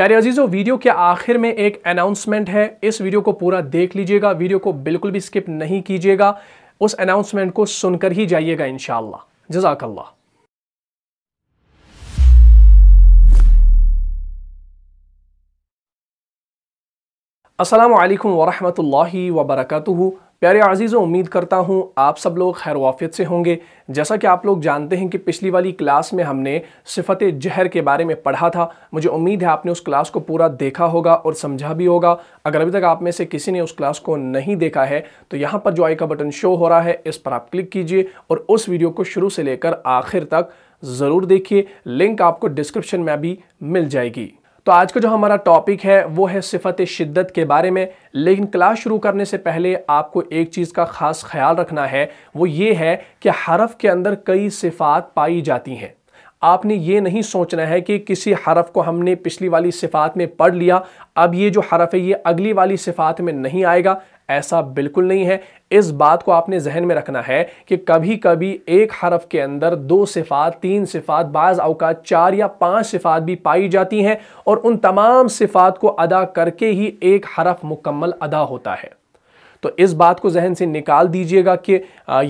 प्यारे अजीज़ों वीडियो के आखिर में एक अनाउंसमेंट है इस वीडियो को पूरा देख लीजिएगा वीडियो को बिल्कुल भी स्किप नहीं कीजिएगा उस अनाउंसमेंट को सुनकर ही जाइएगा इन जजाकल्ला अस्सलाम वालेकुम वरहमतुल्लाहि वबरकatuहू प्यारे आज़ीज़ों उम्मीद करता हूँ आप सब लोग खैर वाफियत से होंगे जैसा कि आप लोग जानते हैं कि पिछली वाली क्लास में हमने सिफत जहर के बारे में पढ़ा था मुझे उम्मीद है आपने उस क्लास को पूरा देखा होगा और समझा भी होगा अगर अभी तक आप में से किसी ने उस क्लास को नहीं देखा है तो यहाँ पर जो आई का बटन शो हो रहा है इस पर आप क्लिक कीजिए और उस वीडियो को शुरू से लेकर आखिर तक ज़रूर देखिए लिंक आपको डिस्क्रिप्शन में भी मिल जाएगी तो आज का जो हमारा टॉपिक है वो है सिफत शिद्दत के बारे में लेकिन क्लास शुरू करने से पहले आपको एक चीज़ का ख़ास ख्याल रखना है वो ये है कि हरफ के अंदर कई सिफात पाई जाती हैं आपने ये नहीं सोचना है कि किसी हरफ को हमने पिछली वाली सिफात में पढ़ लिया अब ये जो हरफ है ये अगली वाली सिफात में नहीं आएगा ऐसा बिल्कुल नहीं है इस बात को आपने जहन में रखना है कि कभी कभी एक हरफ के अंदर दो सिफात तीन सिफात बाज़ अवका चार या पांच सिफात भी पाई जाती हैं और उन तमाम सिफात को अदा करके ही एक हरफ मुकम्मल अदा होता है तो इस बात को जहन से निकाल दीजिएगा कि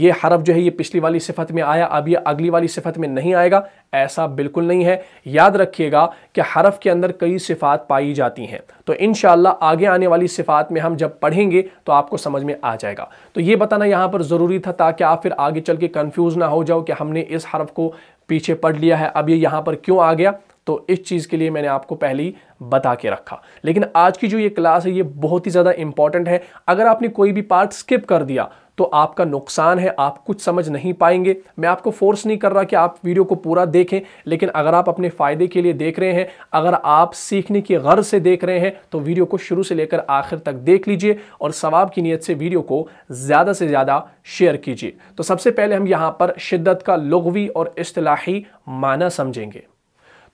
ये हरफ जो है ये पिछली वाली सिफत में आया अब ये अगली वाली सिफत में नहीं आएगा ऐसा बिल्कुल नहीं है याद रखिएगा कि हरफ के अंदर कई सिफात पाई जाती हैं तो इन आगे आने वाली सिफात में हम जब पढ़ेंगे तो आपको समझ में आ जाएगा तो ये बताना यहाँ पर ज़रूरी था ताकि आप फिर आगे चल के कन्फ्यूज़ ना हो जाओ कि हमने इस हरफ को पीछे पढ़ लिया है अब ये यहाँ पर क्यों आ गया तो इस चीज़ के लिए मैंने आपको पहले ही बता के रखा लेकिन आज की जो ये क्लास है ये बहुत ही ज़्यादा इंपॉर्टेंट है अगर आपने कोई भी पार्ट स्किप कर दिया तो आपका नुकसान है आप कुछ समझ नहीं पाएंगे मैं आपको फोर्स नहीं कर रहा कि आप वीडियो को पूरा देखें लेकिन अगर आप अपने फ़ायदे के लिए देख रहे हैं अगर आप सीखने की गर्ज से देख रहे हैं तो वीडियो को शुरू से लेकर आखिर तक देख लीजिए और सवाब की नीयत से वीडियो को ज़्यादा से ज़्यादा शेयर कीजिए तो सबसे पहले हम यहाँ पर शिद्दत का लघवी और असलाही माना समझेंगे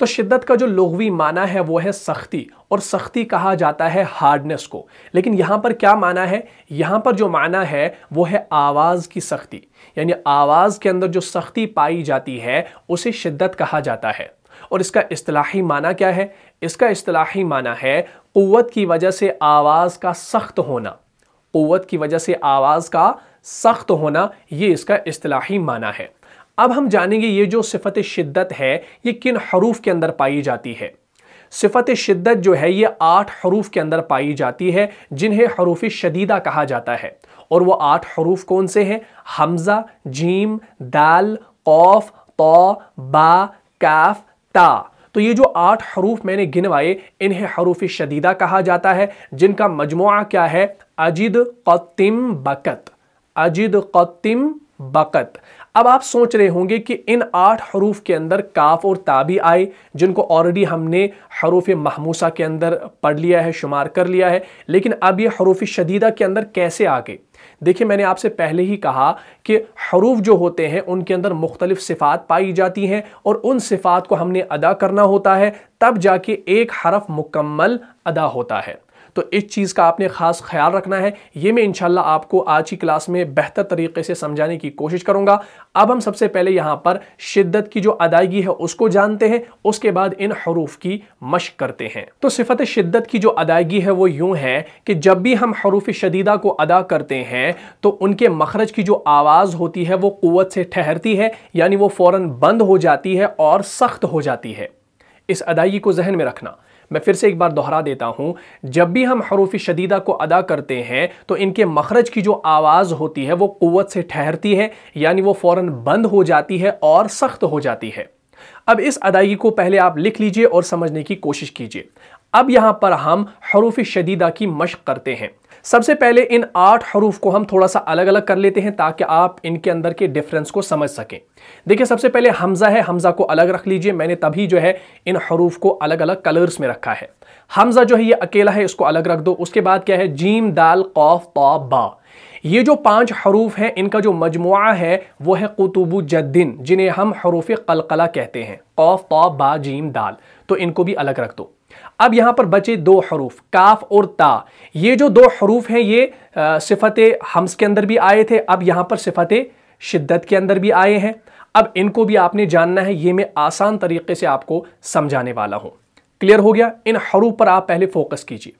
तो शिद्दत का जो लोगवी माना है वो है सख्ती और सख्ती कहा जाता है हार्डनेस को लेकिन यहाँ पर क्या माना है यहाँ पर जो माना है वो है आवाज़ की सख्ती यानी आवाज़ के अंदर जो सख्ती पाई जाती है उसे शिद्दत कहा जाता है और इसका असलाही माना क्या है इसका असलाही माना है क़वत की वजह से आवाज़ का सख्त होना क़वत की वजह से आवाज़ का सख्त होना ये इसका असलाही माना है अब हम जानेंगे ये जो सिफत शिद्दत है ये किन हरूफ के अंदर पाई जाती है सिफत शिद्दत जो है ये आठ हरूफ के अंदर पाई जाती है जिन्हें हरूफ शदीदा कहा जाता है और वो आठ हरूफ कौन से हैं हमज़ा जीम दाल कौफ तो बा काफ ता तो ये जो आठ हरूफ मैंने गिनवाए इन्हें हरूफ शदीदा कहा जाता है जिनका मजमु क्या है अजिद कतिम बकत अजिद कतिम बकत अब आप सोच रहे होंगे कि इन आठ हरूफ के अंदर काफ और ताबी आए जिनको ऑलरेडी हमने हरूफ महमूसा के अंदर पढ़ लिया है शुमार कर लिया है लेकिन अब ये हरूफ शदीदा के अंदर कैसे आ गए देखिए मैंने आपसे पहले ही कहा कि हरूफ जो होते हैं उनके अंदर मुख्तलिफ सिफ़ात पाई जाती हैं और उन सिफ़ात को हमने अदा करना होता है तब जाके एक हरफ मुकम्मल अदा होता है तो इस चीज़ का आपने ख़ास ख्याल रखना है ये मैं इनशाला आपको आज की क्लास में बेहतर तरीके से समझाने की कोशिश करूँगा अब हम सबसे पहले यहाँ पर शिद्दत की जो अदायगी है उसको जानते हैं उसके बाद इन हरूफ की मशक़ करते हैं तो सिफत शिद्दत की जो अदायगी है वो यूँ है कि जब भी हम हरूफ शदीदा को अदा करते हैं तो उनके मखरज की जो आवाज़ होती है वो क़वत से ठहरती है यानी वो फ़ौर बंद हो जाती है और सख्त हो जाती है इस अदायगी को जहन में रखना मैं फिर से एक बार दोहरा देता हूँ जब भी हम हरूफ शदीदा को अदा करते हैं तो इनके मखरज की जो आवाज़ होती है वो क़वत से ठहरती है यानी वो फ़ौर बंद हो जाती है और सख्त हो जाती है अब इस अदायगी को पहले आप लिख लीजिए और समझने की कोशिश कीजिए अब यहाँ पर हम हरूफ शदीदा की मशक करते हैं सबसे पहले इन आठ हरूफ को हम थोड़ा सा अलग अलग कर लेते हैं ताकि आप इनके अंदर के डिफरेंस को समझ सकें देखिए सबसे पहले हमज़ा है हमज़ा को अलग रख लीजिए मैंने तभी जो है इन हरूफ को अलग अलग कलर्स में रखा है हमज़ा जो है ये अकेला है इसको अलग रख दो उसके बाद क्या है जीम दाल कौफ पा बा ये जो पांच हरूफ हैं इनका जो मजमु है वो है कुतुबु जद्दीन जिन्हें हम हरूफ कलकला कहते हैं कौफ पा बा जीम दाल तो इनको भी अलग रख दो अब यहाँ पर बचे दो हरूफ काफ और ता ये जो दो हरूफ हैं ये सिफत हम्स के अंदर भी आए थे अब यहाँ पर सिफत शिद्दत के अंदर भी आए हैं अब इनको भी आपने जानना है ये मैं आसान तरीके से आपको समझाने वाला हूँ क्लियर हो गया इन हरूफ पर आप पहले फोकस कीजिए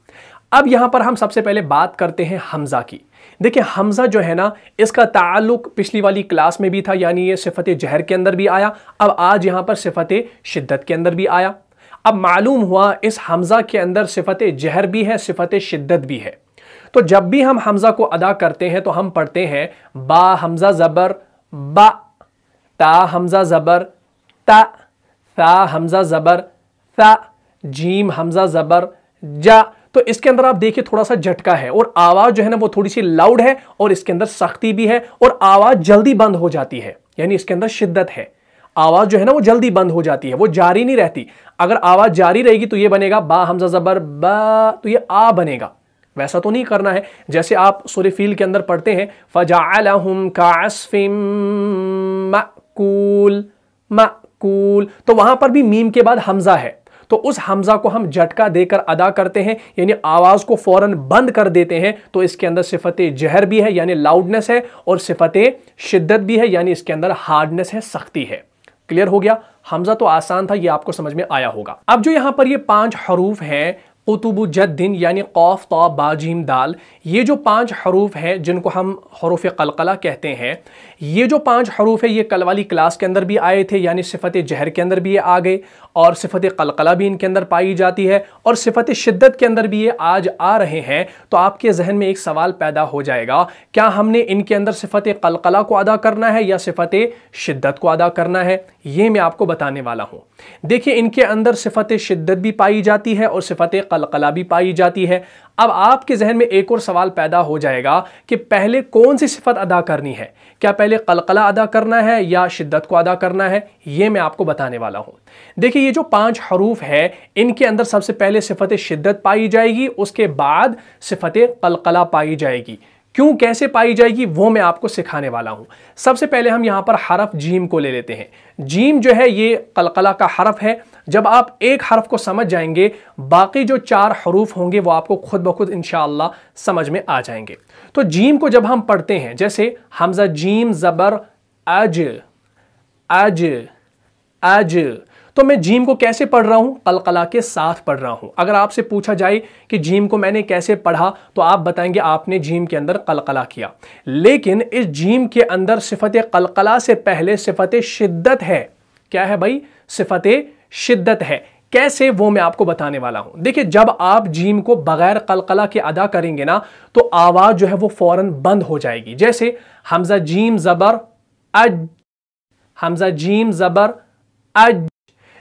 अब यहाँ पर हम सबसे पहले बात करते हैं हमज़ा की देखिए हमज़ा जो है ना इसका ताल्लुक पिछली वाली क्लास में भी था यानी ये सिफत जहर के अंदर भी आया अब आज यहाँ पर सिफत शिद्दत के अंदर भी आया अब मालूम हुआ इस हमज़ा के अंदर सिफत जहर भी है सिफत शिद्दत भी है तो जब भी हम हमज़ा को अदा करते हैं तो हम पढ़ते हैं बा हमज़ा ज़बर बा ता हमज़ा ज़बर ता ता हमज़ा ज़बर ता जीम हमज़ा ज़बर जा तो इसके अंदर आप देखिए थोड़ा सा झटका है और आवाज़ जो है ना वो थोड़ी सी लाउड है और इसके अंदर सख्ती भी है और आवाज़ जल्दी बंद हो जाती है यानी इसके अंदर शिद्दत है आवाज़ जो है ना वो जल्दी बंद हो जाती है वो जारी नहीं रहती अगर आवाज़ जारी रहेगी तो ये बनेगा बा हमजा ज़बर बा तो ये आ बनेगा वैसा तो नहीं करना है जैसे आप सूर्य फील के अंदर पढ़ते हैं फजा कासफिम मकूल मकूल तो वहां पर भी मीम के बाद हमज़ा है तो उस हमज़ा को हम झटका देकर अदा करते हैं यानी आवाज़ को फ़ौरन बंद कर देते हैं तो इसके अंदर सिफत जहर भी है यानी लाउडनेस है और सिफत शिद्दत भी है यानी इसके अंदर हार्डनेस है सख्ती है क्लियर हो गया हमजा तो आसान था ये आपको समझ में आया होगा अब जो यहां पर ये पांच हरूफ हैं कुतुबुजद्दिन यानी कौफ तो बाजीम दाल ये जो पांच हरूफ हैं जिनको हम हरूफ कलकला कहते हैं ये जो पांच हरूफ है ये कल वाली क्लास के अंदर भी आए थे यानी सिफत जहर के अंदर भी ये आ गए और सिफत कलकला भी इनके अंदर पाई जाती है और सिफत शिद्दत के अंदर भी ये आज आ रहे हैं तो आपके जहन में एक सवाल पैदा हो जाएगा क्या हमने इनके अंदर सिफत कलकला को अदा करना है या सिफत शिद्दत को अदा करना है ये मैं आपको बताने वाला हूँ देखिए इनके अंदर सिफत शिद्दत भी पाई जाती है और सिफत कलकला भी पाई जाती है अब आपके जहन में एक और सवाल पैदा हो जाएगा कि पहले कौन सी सिफत अदा करनी है क्या पहले कलकला अदा करना है या शिद्दत को अदा करना है ये मैं आपको बताने वाला हूँ देखिए ये जो पांच हरूफ है इनके अंदर सबसे पहले सिफत शिद्दत पाई जाएगी उसके बाद सिफत कलकला पाई जाएगी क्यों कैसे पाई जाएगी वो मैं आपको सिखाने वाला हूँ सबसे पहले हम यहाँ पर हरफ जीम को ले लेते हैं जीम जो है ये कलकला का हरफ है जब आप एक हरफ को समझ जाएंगे बाकी जो चार हरूफ होंगे वो आपको खुद ब खुद इन समझ में आ जाएंगे तो जीम को जब हम पढ़ते हैं जैसे हमजा जीम ज़बर अज अज अज तो मैं जीम को कैसे पढ़ रहा हूँ कलकला के साथ पढ़ रहा हूँ अगर आपसे पूछा जाए कि जीम को मैंने कैसे पढ़ा तो आप बताएंगे आपने जीम के अंदर कलकला किया लेकिन इस जीम के अंदर सिफत कलकला से पहले सिफत शिद्दत है क्या है भाई सिफत शिद्दत है कैसे वो मैं आपको बताने वाला हूं देखिए जब आप जीम को बगैर कलकला के अदा करेंगे ना तो आवाज जो है वो फौरन बंद हो जाएगी जैसे हमजा जीम जबर अज हमजा जीम जबर अज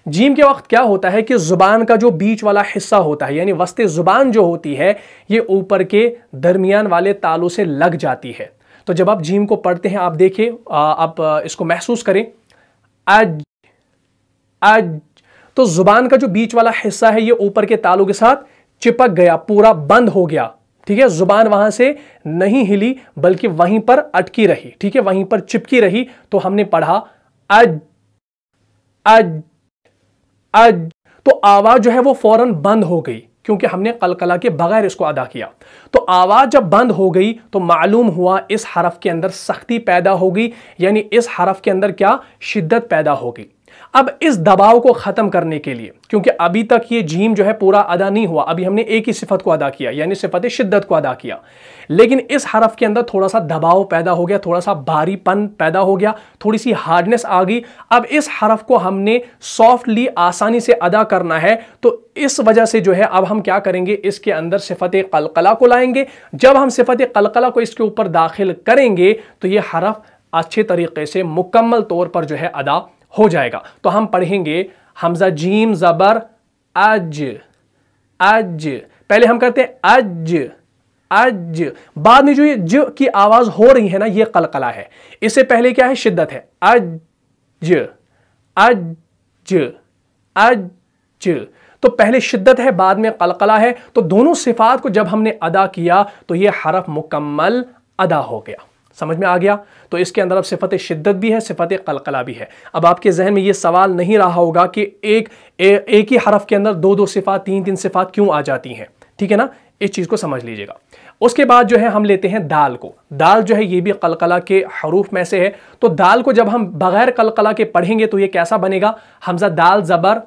जीम के वक्त क्या होता है कि ज़ुबान का जो बीच वाला हिस्सा होता है यानी वस्ते ज़ुबान जो होती है ये ऊपर के दरमियान वाले तालों से लग जाती है तो जब आप जीम को पढ़ते हैं आप देखें आप इसको महसूस करें आज आज तो ज़ुबान का जो बीच वाला हिस्सा है ये ऊपर के तालों के साथ चिपक गया पूरा बंद हो गया ठीक है जुबान वहां से नहीं हिली बल्कि वहीं पर अटकी रही ठीक है वहीं पर चिपकी रही तो हमने पढ़ा अज अज अज तो आवाज जो है वो फौरन बंद हो गई क्योंकि हमने कलकला के बगैर इसको अदा किया तो आवाज़ जब बंद हो गई तो मालूम हुआ इस हरफ के अंदर सख्ती पैदा होगी यानी इस हरफ के अंदर क्या शिद्दत पैदा होगी अब इस दबाव को ख़त्म करने के लिए क्योंकि अभी तक ये जीम जो है पूरा अदा नहीं हुआ अभी हमने एक ही सिफत को अदा किया यानी सिफत शिद्दत को अदा किया लेकिन इस हरफ के अंदर थोड़ा सा दबाव पैदा हो गया थोड़ा सा भारीपन पैदा हो गया थोड़ी सी हार्डनेस आ गई अब इस हरफ को हमने सॉफ्टली आसानी से अदा करना है तो इस वजह से जो है अब हम क्या करेंगे इसके अंदर सिफत कलकला को लाएंगे जब हम सिफत कलकला को इसके ऊपर दाखिल करेंगे तो ये हरफ अच्छे तरीके से मुकम्मल तौर पर जो है अदा हो जाएगा तो हम पढ़ेंगे हमजा जीम जबर अज अज पहले हम करते हैं अज अज बाद में जो ये ज की आवाज हो रही है ना ये कलकला है इससे पहले क्या है शिद्दत है अज अज अज तो पहले शिद्दत है बाद में कलकला है तो दोनों सिफात को जब हमने अदा किया तो ये हरफ मुकम्मल अदा हो गया समझ में आ गया तो इसके अंदर अब सिफत शिद्दत भी है सिफत कलकला भी है अब आपके जहन में ये सवाल नहीं रहा होगा कि एक ए, एक ही हरफ के अंदर दो दो सिफात तीन तीन सिफात क्यों आ जाती हैं ठीक है ना इस चीज़ को समझ लीजिएगा उसके बाद जो है हम लेते हैं दाल को दाल जो है ये भी कलकला के हरूफ में से है तो दाल को जब हम बगैर कलकला के पढ़ेंगे तो ये कैसा बनेगा हमजा दाल जबर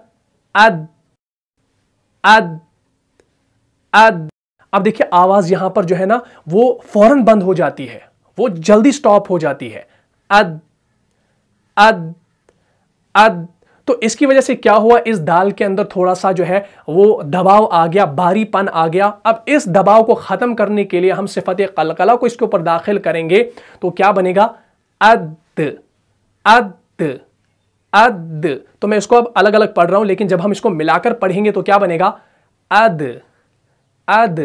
अद अद अद अब देखिए आवाज़ यहाँ पर जो है ना वो फौरन बंद हो जाती है वो जल्दी स्टॉप हो जाती है अद अद अद तो इसकी वजह से क्या हुआ इस दाल के अंदर थोड़ा सा जो है वो दबाव आ गया भारीपन आ गया अब इस दबाव को ख़त्म करने के लिए हम सिफत कलकला को इसके ऊपर दाखिल करेंगे तो क्या बनेगा अद अद अद तो मैं इसको अब अलग अलग पढ़ रहा हूं लेकिन जब हम इसको मिलाकर पढ़ेंगे तो क्या बनेगा अद अद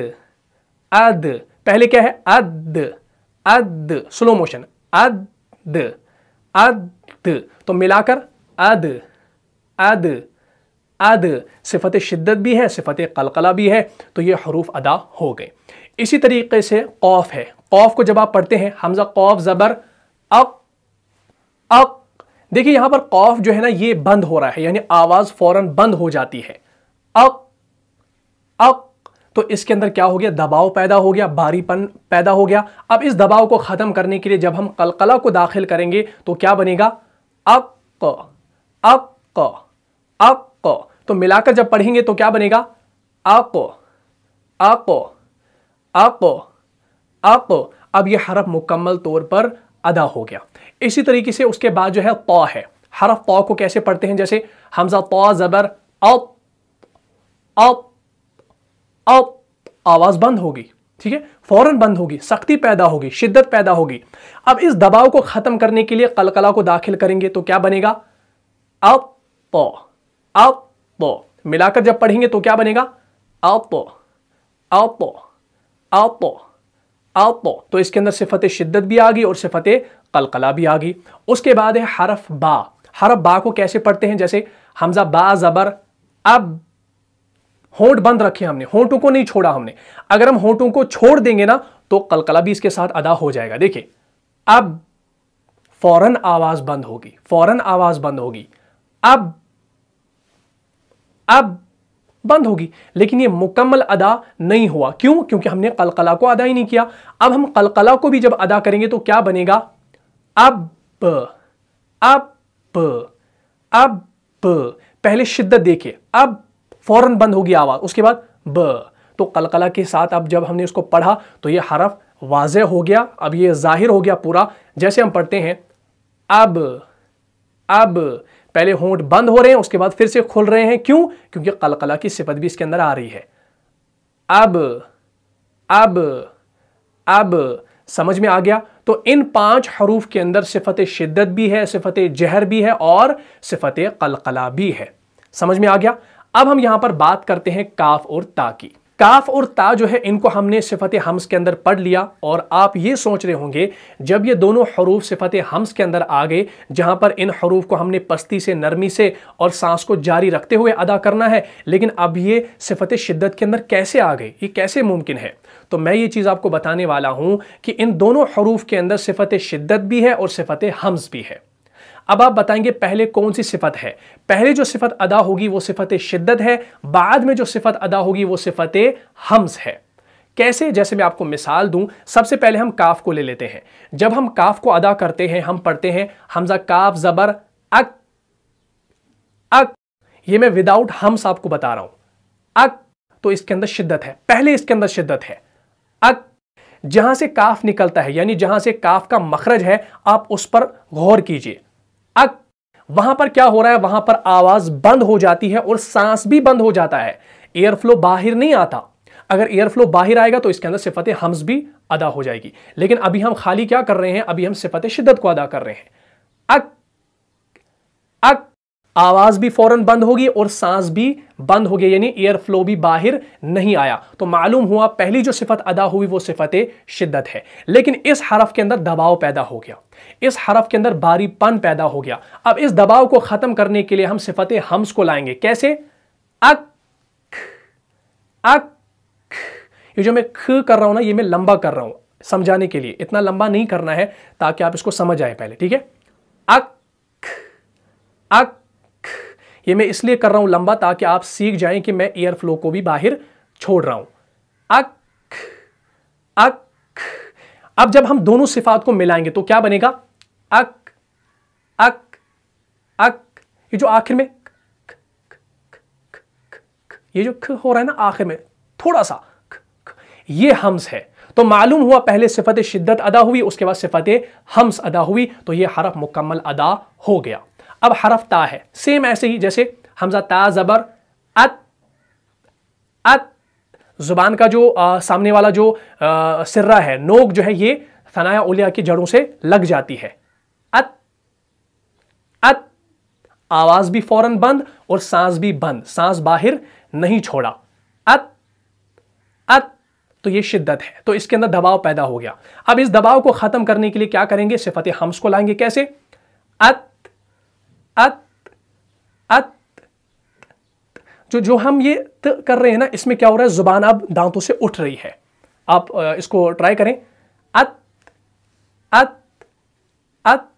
अद पहले क्या है अद अद स्लो मोशन अद अद तो मिलाकर अद अद अद सिफत शिद्दत भी है सिफत कलकला भी है तो ये हरूफ अदा हो गए इसी तरीके से कौफ है कौफ को जब आप पढ़ते हैं हमजा कौफ ज़बर अक अक देखिए यहां पर कौफ जो है ना ये बंद हो रहा है यानी आवाज़ फ़ौरन बंद हो जाती है अक अक तो इसके अंदर क्या हो गया दबाव पैदा हो गया भारीपन पैदा हो गया अब इस दबाव को ख़त्म करने के लिए जब हम कलकला को दाखिल करेंगे तो क्या बनेगा अक अक अक तो मिलाकर जब पढ़ेंगे तो क्या बनेगा अक अक अक अक अब यह हरफ मुकम्मल तौर पर अदा हो गया इसी तरीके से उसके बाद जो है प है हरफ पौ को कैसे पढ़ते हैं जैसे हमजा पबर ज़बर अप अप अब आवाज बंद होगी ठीक है फौरन बंद होगी सख्ती पैदा होगी शिद्दत पैदा होगी अब इस दबाव को खत्म करने के लिए कलकला को दाखिल करेंगे तो क्या बनेगा अब पो अब पो मिलाकर जब पढ़ेंगे तो क्या बनेगा अब पो अब अपो तो इसके अंदर सिफत शिद्दत भी आ गई और सिफत कलकला भी आ गई उसके बाद है हरफ बा हरफ बा को कैसे पढ़ते हैं जैसे हमजा बा जबर अब होंठ बंद रखे हमने होंठों को नहीं छोड़ा हमने अगर हम होंठों को छोड़ देंगे ना तो कलकला भी इसके साथ अदा हो जाएगा देखिए अब फौरन आवाज बंद होगी फौरन आवाज बंद होगी अब अब बंद होगी लेकिन ये मुकम्मल अदा नहीं हुआ क्यों क्योंकि हमने कलकला को अदा ही नहीं किया अब हम कलकला को भी जब अदा करेंगे तो क्या बनेगा अब अब अब पहले शिद्दत देखिए अब फौरन बंद होगी आवाज़ उसके बाद ब तो कलकला के साथ अब जब हमने उसको पढ़ा तो ये हरफ वाज हो गया अब ये जाहिर हो गया पूरा जैसे हम पढ़ते हैं अब अब पहले होंठ बंद हो रहे हैं उसके बाद फिर से खुल रहे हैं क्यों क्योंकि कलकला की सिफत भी इसके अंदर आ रही है अब अब अब समझ में आ गया तो इन पांच हरूफ के अंदर सिफत शिद्दत भी है सिफत जहर भी है और सिफत कलकला भी है समझ में आ गया अब हम यहां पर बात करते हैं काफ और ता की काफ और ता जो है इनको हमने सिफत हम्स के अंदर पढ़ लिया और आप ये सोच रहे होंगे जब ये दोनों हरूफ सिफत हम्स के अंदर आ गए जहाँ पर इन हरूफ को हमने पस्ती से नरमी से और सांस को जारी रखते हुए अदा करना है लेकिन अब ये सिफत शिद्दत के अंदर कैसे आ गए ये कैसे मुमकिन है तो मैं ये चीज़ आपको बताने वाला हूँ कि इन दोनों हरूफ के अंदर सिफत शिद्दत भी है और सिफत हम्स भी है अब आप बताएंगे पहले कौन सी सिफत है पहले जो सिफत अदा होगी वो सिफत शिद्दत है बाद में जो सिफत अदा होगी वो सिफत हम्स है कैसे जैसे मैं आपको मिसाल दूं सबसे पहले हम काफ को ले लेते हैं जब हम काफ को अदा करते हैं हम पढ़ते हैं हमजा काफ जबर अक अक ये मैं विदाउट हम्स आपको बता रहा हूं अक तो इसके अंदर शिद्दत है पहले इसके अंदर शिद्दत है अक जहां से काफ निकलता है यानी जहां से काफ का मखरज है आप उस पर गौर कीजिए वहां पर क्या हो रहा है वहां पर आवाज बंद हो जाती है और सांस भी बंद हो जाता है एयर फ्लो बाहर नहीं आता अगर एयर फ्लो बाहर आएगा तो इसके अंदर सिफत हम्स भी अदा हो जाएगी लेकिन अभी हम खाली क्या कर रहे हैं अभी हम सिफत शिद्दत को अदा कर रहे हैं अक अक आवाज भी फौरन बंद होगी और सांस भी बंद हो गई यानी एयर फ्लो भी बाहर नहीं आया तो मालूम हुआ पहली जो सिफत अदा हुई वो सिफत शिद्दत है लेकिन इस हरफ के अंदर दबाव पैदा हो गया इस हरफ के अंदर बारीपन पैदा हो गया अब इस दबाव को ख़त्म करने के लिए हम सिफत हम्स को लाएंगे कैसे अक अक ये जो मैं ख कर रहा हूं ना ये मैं लंबा कर रहा हूं समझाने के लिए इतना लंबा नहीं करना है ताकि आप इसको समझ आए पहले ठीक है अक अक ये मैं इसलिए कर रहा हूं लंबा ताकि आप सीख जाएं कि मैं एयर फ्लो को भी बाहर छोड़ रहा हूं अक अक अब जब हम दोनों सिफात को मिलाएंगे तो क्या बनेगा अक अक अक ये जो आखिर में ये जो ख हो रहा है ना आखिर में थोड़ा सा ये हम्स है तो मालूम हुआ पहले सिफत शिद्दत अदा हुई उसके बाद सिफत हम्स अदा हुई तो ये हरफ मुकम्मल अदा हो गया अब हरफ ता है सेम ऐसे ही जैसे हमजा ता ज़बर अत अत ज़ुबान का जो आ, सामने वाला जो आ, सिर्रा है नोक जो है ये सनाया उलिया की जड़ों से लग जाती है अत अत आवाज़ भी फौरन बंद और सांस भी बंद सांस बाहर नहीं छोड़ा अत अत तो ये शिद्दत है तो इसके अंदर दबाव पैदा हो गया अब इस दबाव को ख़त्म करने के लिए क्या करेंगे सिफत हम्स को लाएंगे कैसे अत अत अत जो जो हम ये त कर रहे हैं ना इसमें क्या हो रहा है जुबान अब दांतों से उठ रही है आप इसको ट्राई करें अत अत अत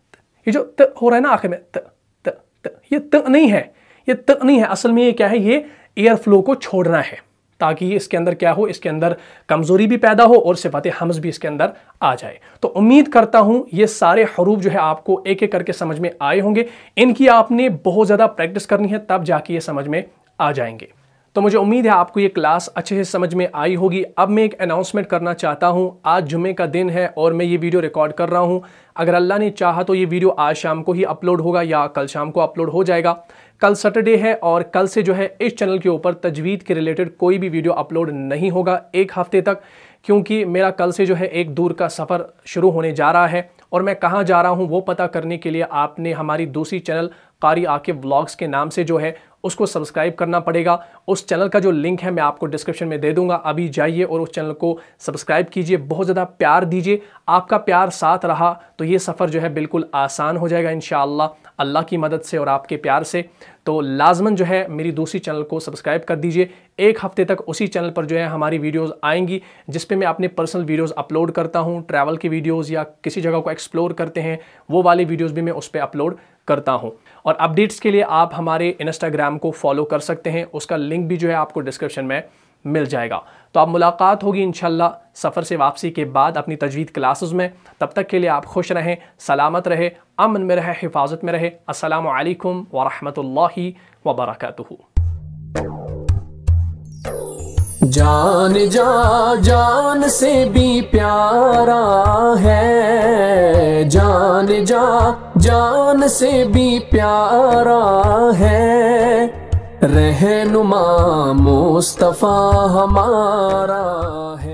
ये जो त हो रहा है ना आखिर में त त त ये त नहीं है ये त नहीं है असल में ये क्या है ये एयर फ्लो को छोड़ना है ताकि इसके अंदर क्या हो इसके अंदर कमज़ोरी भी पैदा हो और सिफात हमज भी इसके अंदर आ जाए तो उम्मीद करता हूं ये सारे हरूफ जो है आपको एक एक करके समझ में आए होंगे इनकी आपने बहुत ज़्यादा प्रैक्टिस करनी है तब जाके ये समझ में आ जाएंगे तो मुझे उम्मीद है आपको ये क्लास अच्छे से समझ में आई होगी अब मैं एक अनाउंसमेंट करना चाहता हूँ आज जुमे का दिन है और मैं ये वीडियो रिकॉर्ड कर रहा हूँ अगर अल्लाह ने चाहा तो ये वीडियो आज शाम को ही अपलोड होगा या कल शाम को अपलोड हो जाएगा कल सैटरडे है और कल से जो है इस चैनल के ऊपर तजवीद के रिलेटेड कोई भी वीडियो अपलोड नहीं होगा एक हफ्ते तक क्योंकि मेरा कल से जो है एक दूर का सफ़र शुरू होने जा रहा है और मैं कहाँ जा रहा हूँ वो पता करने के लिए आपने हमारी दूसरी चैनल कारी आके व्लॉग्स के नाम से जो है उसको सब्सक्राइब करना पड़ेगा उस चैनल का जो लिंक है मैं आपको डिस्क्रिप्शन में दे दूंगा अभी जाइए और उस चैनल को सब्सक्राइब कीजिए बहुत ज़्यादा प्यार दीजिए आपका प्यार साथ रहा तो ये सफ़र जो है बिल्कुल आसान हो जाएगा इन अल्लाह की मदद से और आपके प्यार से तो लाजमन जो है मेरी दूसरी चैनल को सब्सक्राइब कर दीजिए एक हफ्ते तक उसी चैनल पर जो है हमारी वीडियोस आएंगी जिस पे मैं अपने पर्सनल वीडियोस अपलोड करता हूँ ट्रैवल की वीडियोस या किसी जगह को एक्सप्लोर करते हैं वो वाले वीडियोस भी मैं उस पर अपलोड करता हूँ और अपडेट्स के लिए आप हमारे इंस्टाग्राम को फॉलो कर सकते हैं उसका लिंक भी जो है आपको डिस्क्रिप्शन में मिल जाएगा तो आप मुलाकात होगी इन सफ़र से वापसी के बाद अपनी तजवीद क्लासेस में तब तक के लिए आप खुश रहें सलामत रहे अमन में रहे हिफाजत में रहे असलकम वरहमल वबरक जान जा जान से भी प्यारा है जान जा जान से भी प्यारा है रहनुमा मुस्तफ़ा हमारा है